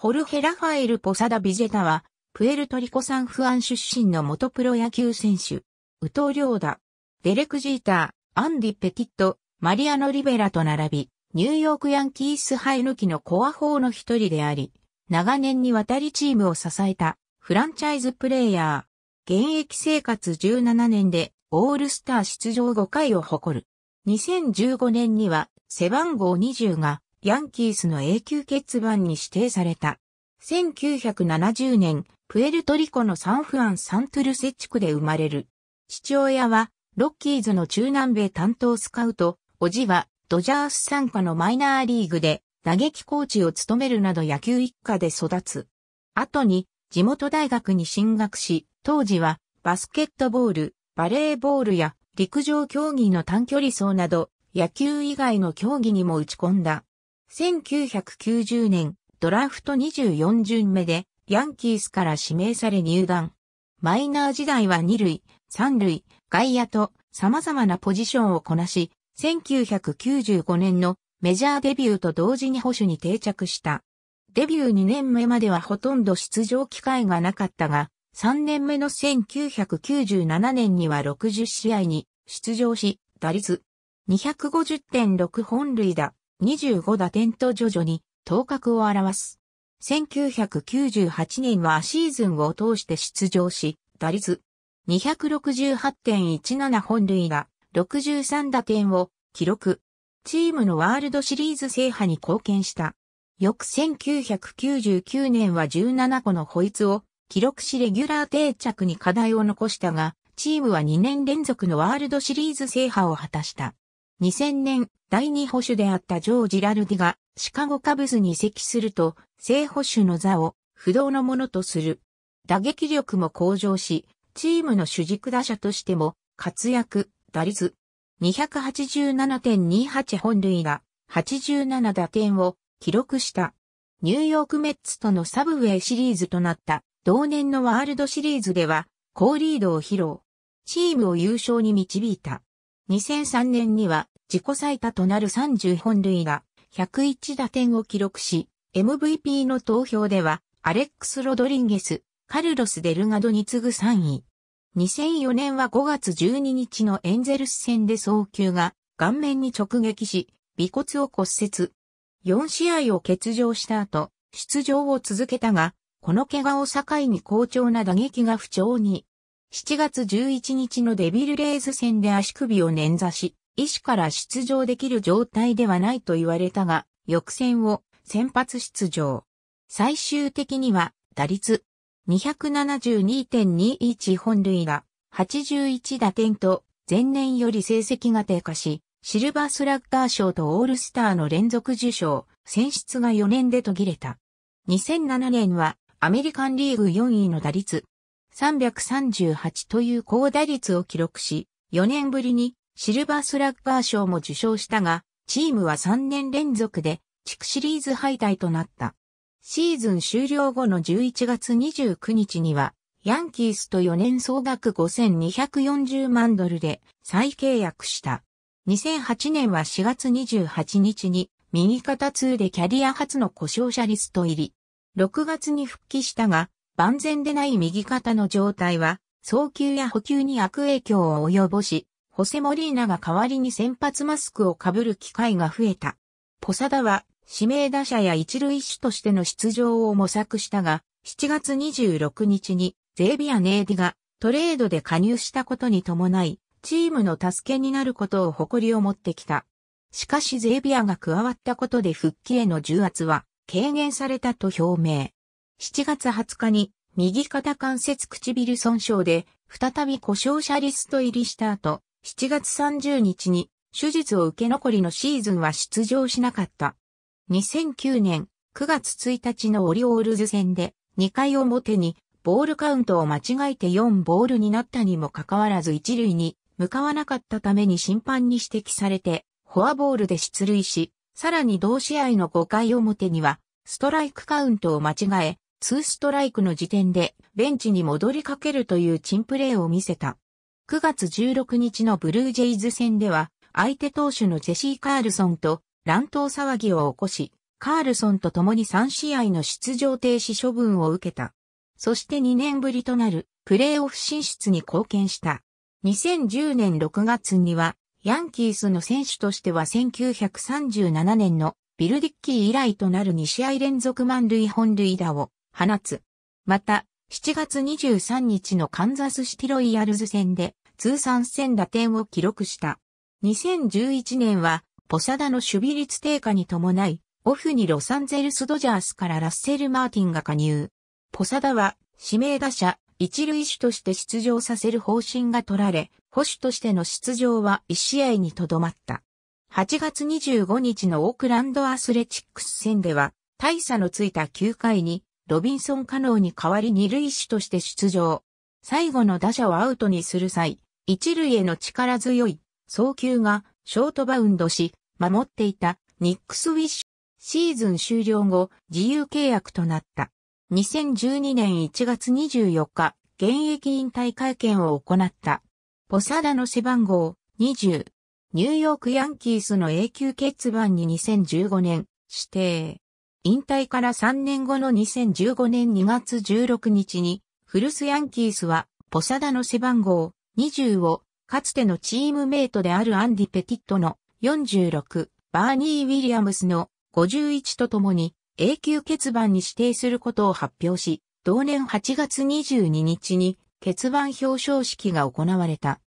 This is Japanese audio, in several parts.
ホルヘ・ラファエル・ポサダ・ビジェタは、プエルトリコ・サンフアン出身の元プロ野球選手、ウトリョーダ、デレク・ジーター、アンディ・ペティット、マリアノ・リベラと並び、ニューヨーク・ヤンキースハイ抜きのコア法の一人であり、長年にわたりチームを支えたフランチャイズプレイヤー。現役生活17年でオールスター出場5回を誇る。2015年には背番号20がヤンキースの永久欠番に指定された。1970年、プエルトリコのサンフアン・サントゥルセ地区で生まれる。父親は、ロッキーズの中南米担当スカウト、おじは、ドジャース参加のマイナーリーグで、打撃コーチを務めるなど野球一家で育つ。後に、地元大学に進学し、当時は、バスケットボール、バレーボールや、陸上競技の短距離走など、野球以外の競技にも打ち込んだ。1990年、ドラフト24巡目で、ヤンキースから指名され入団。マイナー時代は2塁、3塁、外野と様々なポジションをこなし、1995年のメジャーデビューと同時に保守に定着した。デビュー2年目まではほとんど出場機会がなかったが、3年目の1997年には60試合に出場し、打率250.6本塁打、25打点と徐々に頭角を表す。1998年はシーズンを通して出場し、打率268.17本塁打、63打点を記録。チームのワールドシリーズ制覇に貢献した。翌1999年は17個のホイツを記録しレギュラー定着に課題を残したが、チームは2年連続のワールドシリーズ制覇を果たした。2000年、第二保守であったジョー・ジラルディがシカゴカブスに移籍すると、正保守の座を不動のものとする。打撃力も向上し、チームの主軸打者としても活躍、打率287.28本塁打、87打点を記録した。ニューヨークメッツとのサブウェイシリーズとなった同年のワールドシリーズでは高リードを披露。チームを優勝に導いた。2003年には自己最多となる30本塁打、101打点を記録し、MVP の投票では、アレックス・ロドリンゲス、カルロス・デルガドに次ぐ3位。2004年は5月12日のエンゼルス戦で早球が顔面に直撃し、尾骨を骨折。4試合を欠場した後、出場を続けたが、この怪我を境に好調な打撃が不調に。7月11日のデビルレイズ戦で足首を捻挫し、医師から出場できる状態ではないと言われたが、翌戦を先発出場。最終的には打率272.21本塁打、81打点と前年より成績が低下し、シルバースラッガー賞とオールスターの連続受賞、選出が4年で途切れた。2007年はアメリカンリーグ4位の打率338という高打率を記録し、4年ぶりにシルバースラッガー賞も受賞したが、チームは3年連続で地区シリーズ敗退となった。シーズン終了後の11月29日には、ヤンキースと4年総額5240万ドルで再契約した。2008年は4月28日に右肩痛でキャリア初の故障者リスト入り。6月に復帰したが、万全でない右肩の状態は、早球や補給に悪影響を及ぼし、ホセモリーナが代わりに先発マスクをかぶる機会が増えた。ポサダは指名打者や一塁手としての出場を模索したが、7月26日にゼービア・ネーディがトレードで加入したことに伴い、チームの助けになることを誇りを持ってきた。しかしゼービアが加わったことで復帰への重圧は軽減されたと表明。7月20日に右肩関節唇損傷で再び故障者リスト入りした後、7月30日に手術を受け残りのシーズンは出場しなかった。2009年9月1日のオリオールズ戦で2回表にボールカウントを間違えて4ボールになったにもかかわらず1塁に向かわなかったために審判に指摘されてフォアボールで出塁し、さらに同試合の5回表にはストライクカウントを間違え、2ストライクの時点でベンチに戻りかけるという珍プレーを見せた。9月16日のブルージェイズ戦では、相手投手のジェシー・カールソンと乱闘騒ぎを起こし、カールソンと共に3試合の出場停止処分を受けた。そして2年ぶりとなるプレーオフ進出に貢献した。2010年6月には、ヤンキースの選手としては1937年のビルディッキー以来となる2試合連続満塁本塁打を放つ。また、7月23日のカンザスシティロイヤルズ戦で通算1000打点を記録した。2011年は、ポサダの守備率低下に伴い、オフにロサンゼルスドジャースからラッセル・マーティンが加入。ポサダは、指名打者、一塁手として出場させる方針が取られ、保守としての出場は1試合にとどまった。8月25日のオークランドアスレチックス戦では、大差のついた9回に、ロビンソン・カノーに代わり二塁手として出場。最後の打者をアウトにする際、一塁への力強い送球がショートバウンドし、守っていたニックスウィッシュ。シーズン終了後、自由契約となった。2012年1月24日、現役引退会見を行った。ポサダの背番号20。ニューヨークヤンキースの永久欠番に2015年指定。引退から3年後の2015年2月16日に、フルスヤンキースはポサダの背番号20を、かつてのチームメイトであるアンディ・ペティットの46、バーニー・ウィリアムスの51とともに永久欠番に指定することを発表し、同年8月22日に欠番表彰式が行われた。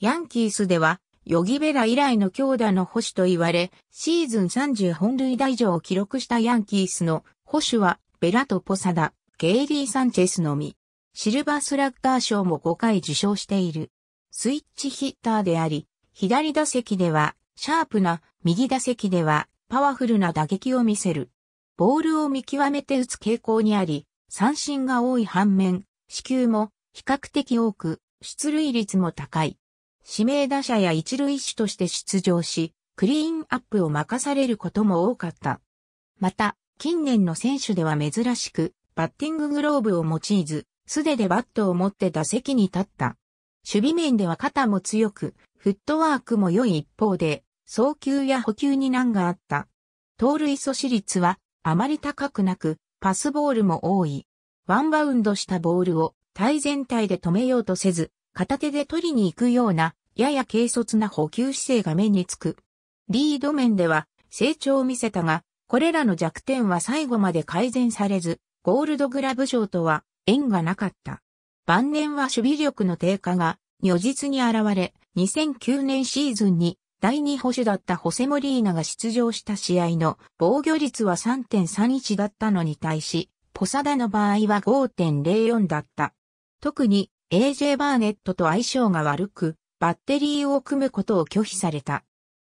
ヤンキースでは、ヨギベラ以来の強打の保守と言われ、シーズン30本塁打以上を記録したヤンキースの保守は、ベラとポサダ、ゲイリー・サンチェスのみ。シルバースラッガー賞も5回受賞している。スイッチヒッターであり、左打席ではシャープな、右打席ではパワフルな打撃を見せる。ボールを見極めて打つ傾向にあり、三振が多い反面、死球も比較的多く、出塁率も高い。指名打者や一塁手として出場し、クリーンアップを任されることも多かった。また、近年の選手では珍しく、バッティンググローブを用いず、素手でバットを持って打席に立った。守備面では肩も強く、フットワークも良い一方で、送球や補給に難があった。盗塁阻止率はあまり高くなく、パスボールも多い。ワンバウンドしたボールを体全体で止めようとせず、片手で取りに行くような、やや軽率な補給姿勢が目につく。リード面では成長を見せたが、これらの弱点は最後まで改善されず、ゴールドグラブ賞とは縁がなかった。晩年は守備力の低下が如実に現れ、2009年シーズンに第2保守だったホセモリーナが出場した試合の防御率は3.31だったのに対し、ポサダの場合は5.04だった。特に AJ バーネットと相性が悪く、バッテリーを組むことを拒否された。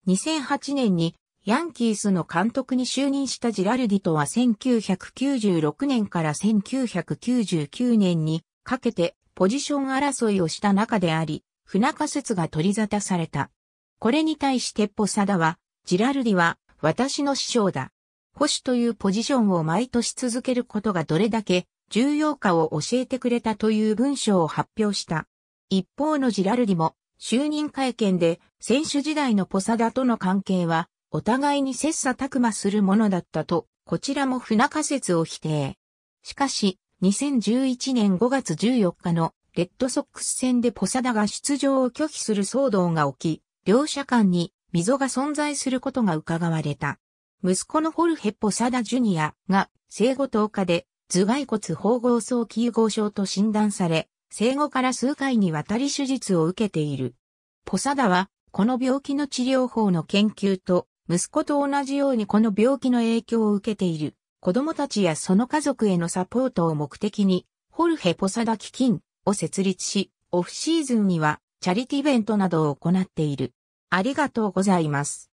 2008年にヤンキースの監督に就任したジラルディとは1996年から1999年にかけてポジション争いをした中であり、不仲説が取り沙汰された。これに対してポサダは、ジラルディは私の師匠だ。保守というポジションを毎年続けることがどれだけ重要かを教えてくれたという文章を発表した。一方のジラルディも就任会見で選手時代のポサダとの関係はお互いに切磋琢磨するものだったと、こちらも不仲説を否定。しかし、2011年5月14日のレッドソックス戦でポサダが出場を拒否する騒動が起き、両者間に溝が存在することが伺われた。息子のホルヘ・ポサダ・ジュニアが生後10日で頭蓋骨包合早期合症と診断され、生後から数回にわたり手術を受けている。ポサダは、この病気の治療法の研究と、息子と同じようにこの病気の影響を受けている。子供たちやその家族へのサポートを目的に、ホルヘ・ポサダ基金を設立し、オフシーズンにはチャリティベントなどを行っている。ありがとうございます。